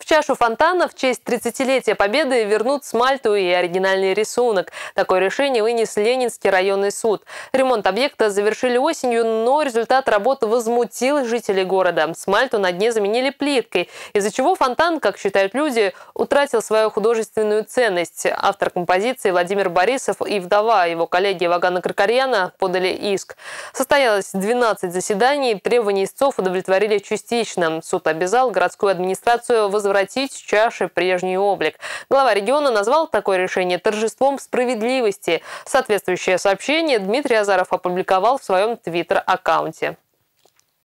В чашу фонтана в честь 30-летия Победы вернут смальту и оригинальный рисунок. Такое решение вынес Ленинский районный суд. Ремонт объекта завершили осенью, но результат работы возмутил жителей города. Смальту на дне заменили плиткой, из-за чего фонтан, как считают люди, утратил свою художественную ценность. Автор композиции Владимир Борисов и вдова его коллеги Вагана Кракарьяна подали иск. Состоялось 12 заседаний, требования истцов удовлетворили частично. Суд обязал городскую администрацию возвращать возвратить чаши прежний облик. Глава региона назвал такое решение торжеством справедливости. Соответствующее сообщение Дмитрий Азаров опубликовал в своем твиттер-аккаунте.